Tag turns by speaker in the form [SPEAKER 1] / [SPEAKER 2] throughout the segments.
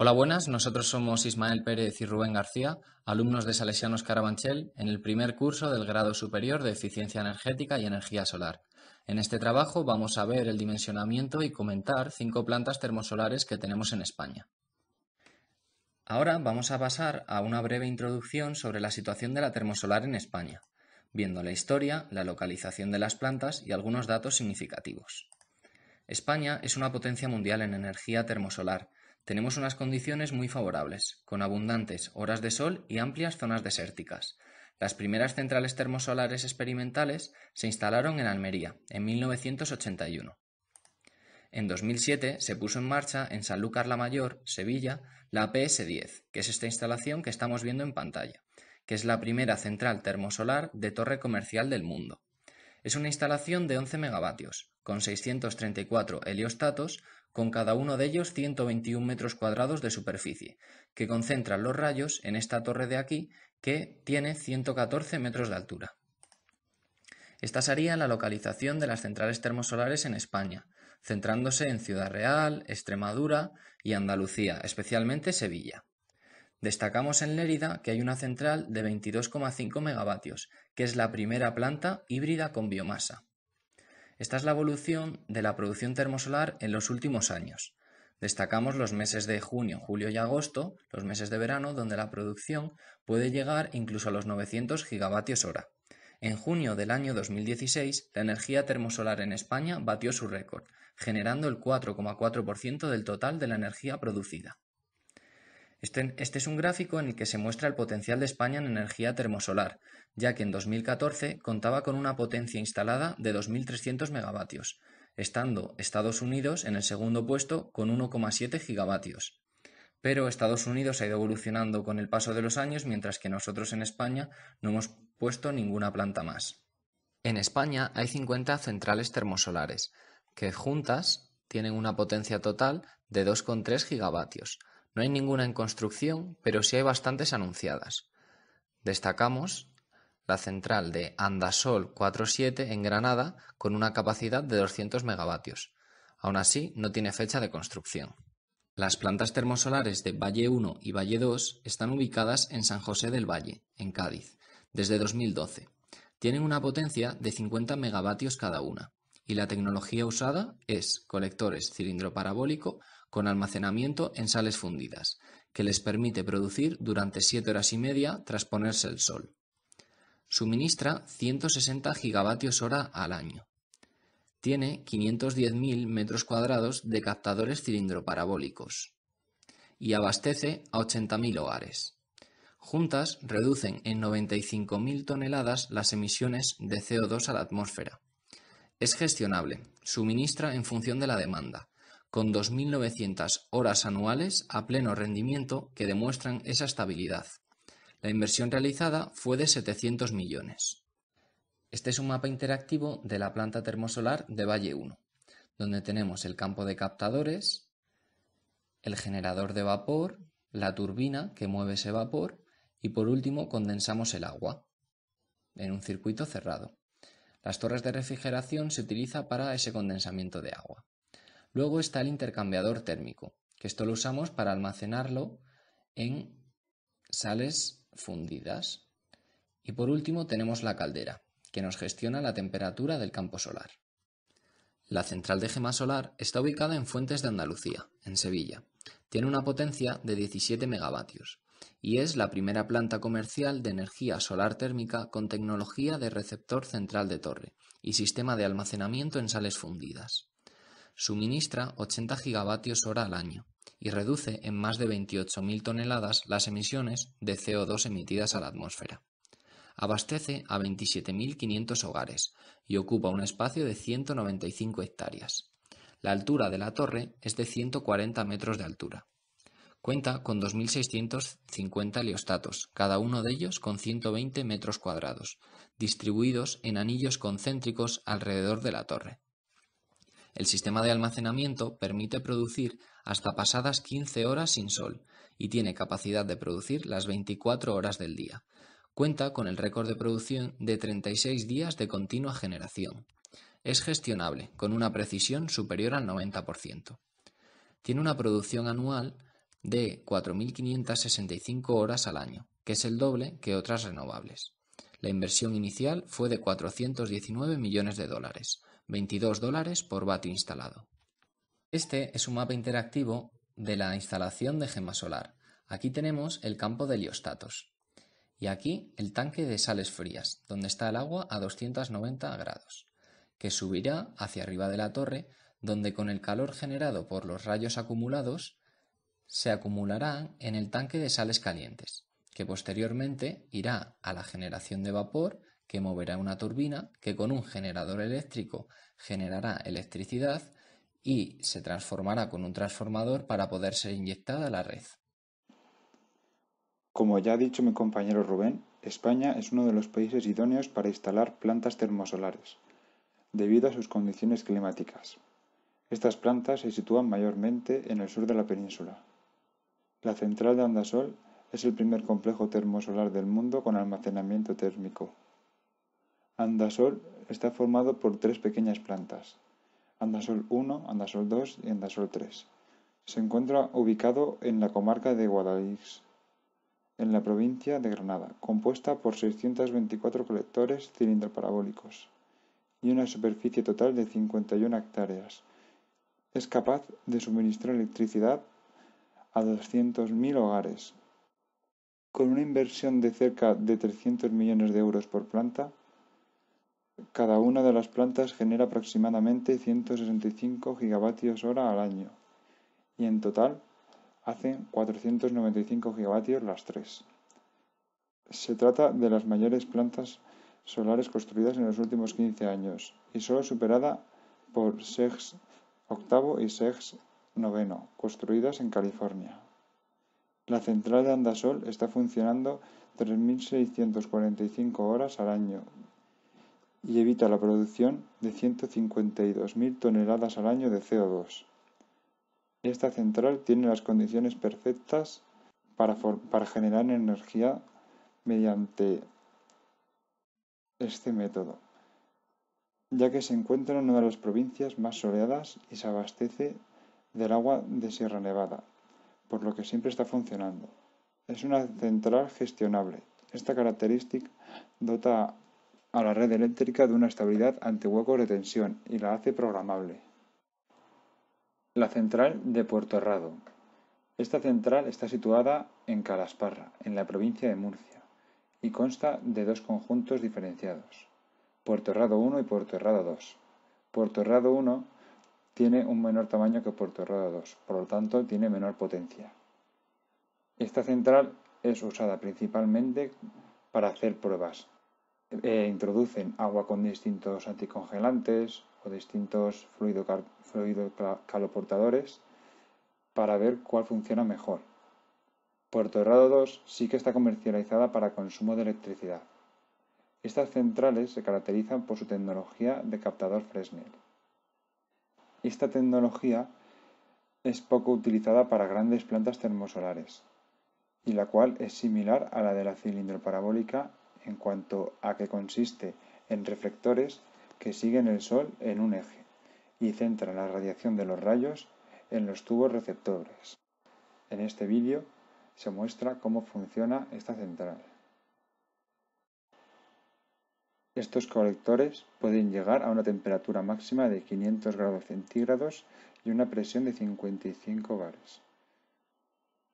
[SPEAKER 1] Hola, buenas. Nosotros somos Ismael Pérez y Rubén García, alumnos de Salesianos Carabanchel, en el primer curso del grado superior de Eficiencia Energética y Energía Solar. En este trabajo vamos a ver el dimensionamiento y comentar cinco plantas termosolares que tenemos en España. Ahora vamos a pasar a una breve introducción sobre la situación de la termosolar en España, viendo la historia, la localización de las plantas y algunos datos significativos. España es una potencia mundial en energía termosolar, tenemos unas condiciones muy favorables, con abundantes horas de sol y amplias zonas desérticas. Las primeras centrales termosolares experimentales se instalaron en Almería, en 1981. En 2007 se puso en marcha en Sanlúcar la Mayor, Sevilla, la PS10, que es esta instalación que estamos viendo en pantalla, que es la primera central termosolar de torre comercial del mundo. Es una instalación de 11 megavatios, con 634 heliostatos con cada uno de ellos 121 metros cuadrados de superficie, que concentran los rayos en esta torre de aquí, que tiene 114 metros de altura. Esta sería la localización de las centrales termosolares en España, centrándose en Ciudad Real, Extremadura y Andalucía, especialmente Sevilla. Destacamos en Lérida que hay una central de 22,5 megavatios, que es la primera planta híbrida con biomasa. Esta es la evolución de la producción termosolar en los últimos años. Destacamos los meses de junio, julio y agosto, los meses de verano, donde la producción puede llegar incluso a los 900 gigavatios hora. En junio del año 2016, la energía termosolar en España batió su récord, generando el 4,4% del total de la energía producida. Este, este, es un gráfico en el que se muestra el potencial de España en energía termosolar, ya que en 2014 contaba con una potencia instalada de 2.300 megavatios, estando Estados Unidos en el segundo puesto con 1,7 gigavatios. Pero Estados Unidos ha ido evolucionando con el paso de los años, mientras que nosotros en España no hemos puesto ninguna planta más. En España hay 50 centrales termosolares, que juntas tienen una potencia total de 2,3 gigavatios, no hay ninguna en construcción, pero sí hay bastantes anunciadas. Destacamos la central de Andasol 47 en Granada con una capacidad de 200 megavatios. Aún así, no tiene fecha de construcción. Las plantas termosolares de Valle 1 y Valle 2 están ubicadas en San José del Valle, en Cádiz, desde 2012. Tienen una potencia de 50 megavatios cada una y la tecnología usada es colectores cilindro parabólico con almacenamiento en sales fundidas, que les permite producir durante 7 horas y media tras ponerse el sol. Suministra 160 gigavatios hora al año. Tiene 510.000 metros cuadrados de captadores cilindro parabólicos y abastece a 80.000 hogares. Juntas reducen en 95.000 toneladas las emisiones de CO2 a la atmósfera es gestionable, suministra en función de la demanda, con 2.900 horas anuales a pleno rendimiento que demuestran esa estabilidad. La inversión realizada fue de 700 millones. Este es un mapa interactivo de la planta termosolar de Valle 1, donde tenemos el campo de captadores, el generador de vapor, la turbina que mueve ese vapor y por último condensamos el agua en un circuito cerrado. Las torres de refrigeración se utiliza para ese condensamiento de agua. Luego está el intercambiador térmico, que esto lo usamos para almacenarlo en sales fundidas. Y por último tenemos la caldera, que nos gestiona la temperatura del campo solar. La central de gema solar está ubicada en Fuentes de Andalucía, en Sevilla. Tiene una potencia de 17 megavatios y es la primera planta comercial de energía solar térmica con tecnología de receptor central de torre y sistema de almacenamiento en sales fundidas. Suministra 80 gigavatios hora al año y reduce en más de 28.000 toneladas las emisiones de CO2 emitidas a la atmósfera. Abastece a 27.500 hogares y ocupa un espacio de 195 hectáreas. La altura de la torre es de 140 metros de altura. Cuenta con 2.650 heliostatos, cada uno de ellos con 120 metros cuadrados, distribuidos en anillos concéntricos alrededor de la torre. El sistema de almacenamiento permite producir hasta pasadas 15 horas sin sol y tiene capacidad de producir las 24 horas del día. Cuenta con el récord de producción de 36 días de continua generación. Es gestionable, con una precisión superior al 90%. Tiene una producción anual de 4.565 horas al año, que es el doble que otras renovables. La inversión inicial fue de 419 millones de dólares, 22 dólares por vatio instalado. Este es un mapa interactivo de la instalación de gema solar. Aquí tenemos el campo de heliostatos y aquí el tanque de sales frías, donde está el agua a 290 grados, que subirá hacia arriba de la torre, donde con el calor generado por los rayos acumulados se acumularán en el tanque de sales calientes, que posteriormente irá a la generación de vapor que moverá una turbina que con un generador eléctrico generará electricidad y se transformará con un transformador para poder ser inyectada a la red.
[SPEAKER 2] Como ya ha dicho mi compañero Rubén, España es uno de los países idóneos para instalar plantas termosolares, debido a sus condiciones climáticas. Estas plantas se sitúan mayormente en el sur de la península, la central de Andasol es el primer complejo termosolar del mundo con almacenamiento térmico. Andasol está formado por tres pequeñas plantas, Andasol 1, Andasol 2 y Andasol 3. Se encuentra ubicado en la comarca de Guadalix, en la provincia de Granada, compuesta por 624 colectores cilindroparabólicos y una superficie total de 51 hectáreas. Es capaz de suministrar electricidad a 200.000 hogares. Con una inversión de cerca de 300 millones de euros por planta, cada una de las plantas genera aproximadamente 165 gigavatios hora al año y en total hacen 495 gigavatios las tres. Se trata de las mayores plantas solares construidas en los últimos 15 años y solo superada por SEGS Octavo y SEGS noveno, construidas en California. La central de Andasol está funcionando 3.645 horas al año y evita la producción de 152.000 toneladas al año de CO2. Esta central tiene las condiciones perfectas para, para generar energía mediante este método, ya que se encuentra en una de las provincias más soleadas y se abastece del agua de Sierra Nevada, por lo que siempre está funcionando. Es una central gestionable. Esta característica dota a la red eléctrica de una estabilidad ante huecos de tensión y la hace programable. La central de Puerto Herrado. Esta central está situada en Calasparra, en la provincia de Murcia, y consta de dos conjuntos diferenciados, Puerto Herrado 1 y Puerto Herrado 2. Puerto Herrado 1 tiene un menor tamaño que Puerto Herrera 2, por lo tanto tiene menor potencia. Esta central es usada principalmente para hacer pruebas. E introducen agua con distintos anticongelantes o distintos fluidos fluido caloportadores para ver cuál funciona mejor. Puerto Herrado 2 sí que está comercializada para consumo de electricidad. Estas centrales se caracterizan por su tecnología de captador Fresnel esta tecnología es poco utilizada para grandes plantas termosolares, y la cual es similar a la de la cilindro parabólica en cuanto a que consiste en reflectores que siguen el Sol en un eje y centran la radiación de los rayos en los tubos receptores. En este vídeo se muestra cómo funciona esta central. Estos colectores pueden llegar a una temperatura máxima de 500 grados centígrados y una presión de 55 bares.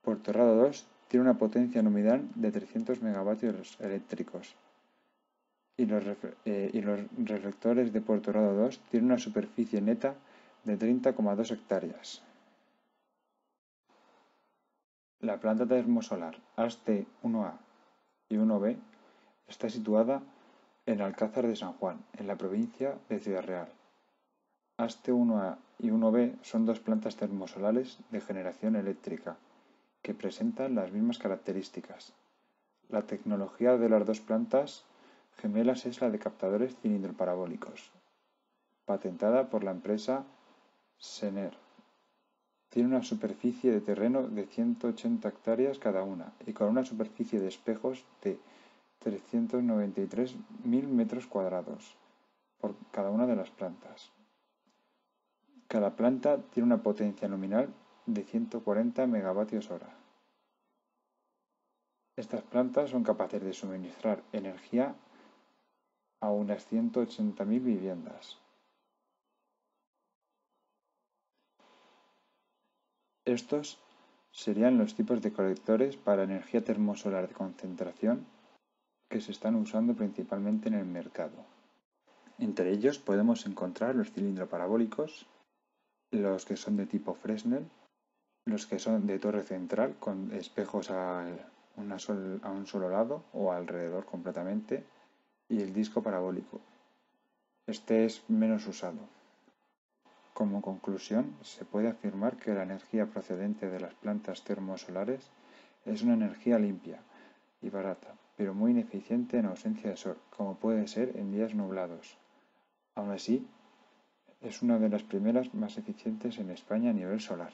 [SPEAKER 2] Rado 2 tiene una potencia nominal de 300 megavatios eléctricos y los, eh, reflectores de Rado 2 tienen una superficie neta de 30,2 hectáreas. La planta termosolar AST 1A y 1B está situada en en Alcázar de San Juan, en la provincia de Ciudad Real. Haste 1A y 1B son dos plantas termosolares de generación eléctrica, que presentan las mismas características. La tecnología de las dos plantas gemelas es la de captadores cilindro-parabólicos, patentada por la empresa Sener. Tiene una superficie de terreno de 180 hectáreas cada una y con una superficie de espejos de 393.000 metros cuadrados por cada una de las plantas. Cada planta tiene una potencia nominal de 140 megavatios hora. Estas plantas son capaces de suministrar energía a unas 180.000 viviendas. Estos serían los tipos de colectores para energía termosolar de concentración que se están usando principalmente en el mercado. Entre ellos podemos encontrar los cilindros parabólicos, los que son de tipo Fresnel, los que son de torre central con espejos a un solo lado o alrededor completamente y el disco parabólico. Este es menos usado. Como conclusión, se puede afirmar que la energía procedente de las plantas termosolares es una energía limpia y barata, pero muy ineficiente en ausencia de sol, como puede ser en días nublados. Aún así, es una de las primeras más eficientes en España a nivel solar.